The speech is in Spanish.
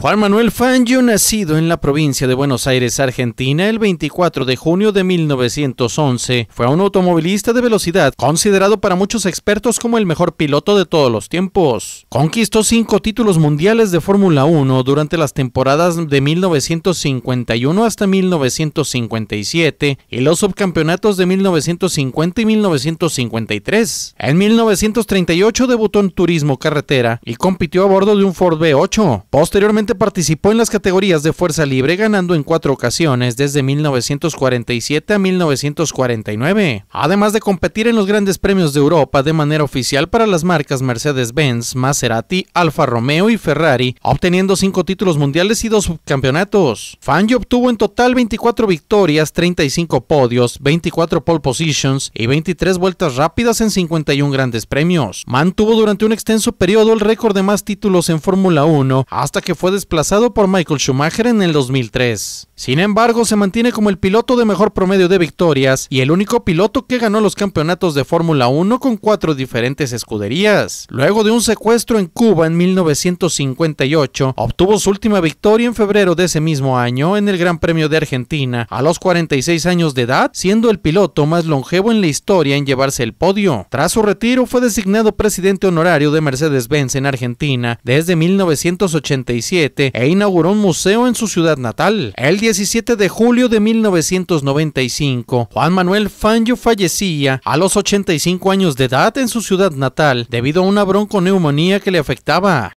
Juan Manuel Fangio, nacido en la provincia de Buenos Aires, Argentina, el 24 de junio de 1911, fue un automovilista de velocidad, considerado para muchos expertos como el mejor piloto de todos los tiempos. Conquistó cinco títulos mundiales de Fórmula 1 durante las temporadas de 1951 hasta 1957 y los subcampeonatos de 1950 y 1953. En 1938 debutó en Turismo Carretera y compitió a bordo de un Ford B8. Posteriormente participó en las categorías de fuerza libre ganando en cuatro ocasiones desde 1947 a 1949, además de competir en los grandes premios de Europa de manera oficial para las marcas Mercedes-Benz, Maserati, Alfa Romeo y Ferrari, obteniendo cinco títulos mundiales y dos subcampeonatos. Fangio obtuvo en total 24 victorias, 35 podios, 24 pole positions y 23 vueltas rápidas en 51 grandes premios. Mantuvo durante un extenso periodo el récord de más títulos en Fórmula 1 hasta que fue desplazado por Michael Schumacher en el 2003. Sin embargo, se mantiene como el piloto de mejor promedio de victorias y el único piloto que ganó los campeonatos de Fórmula 1 con cuatro diferentes escuderías. Luego de un secuestro en Cuba en 1958, obtuvo su última victoria en febrero de ese mismo año en el Gran Premio de Argentina a los 46 años de edad, siendo el piloto más longevo en la historia en llevarse el podio. Tras su retiro fue designado presidente honorario de Mercedes-Benz en Argentina desde 1987 e inauguró un museo en su ciudad natal. El 17 de julio de 1995, Juan Manuel Fangio fallecía a los 85 años de edad en su ciudad natal debido a una bronconeumonía que le afectaba.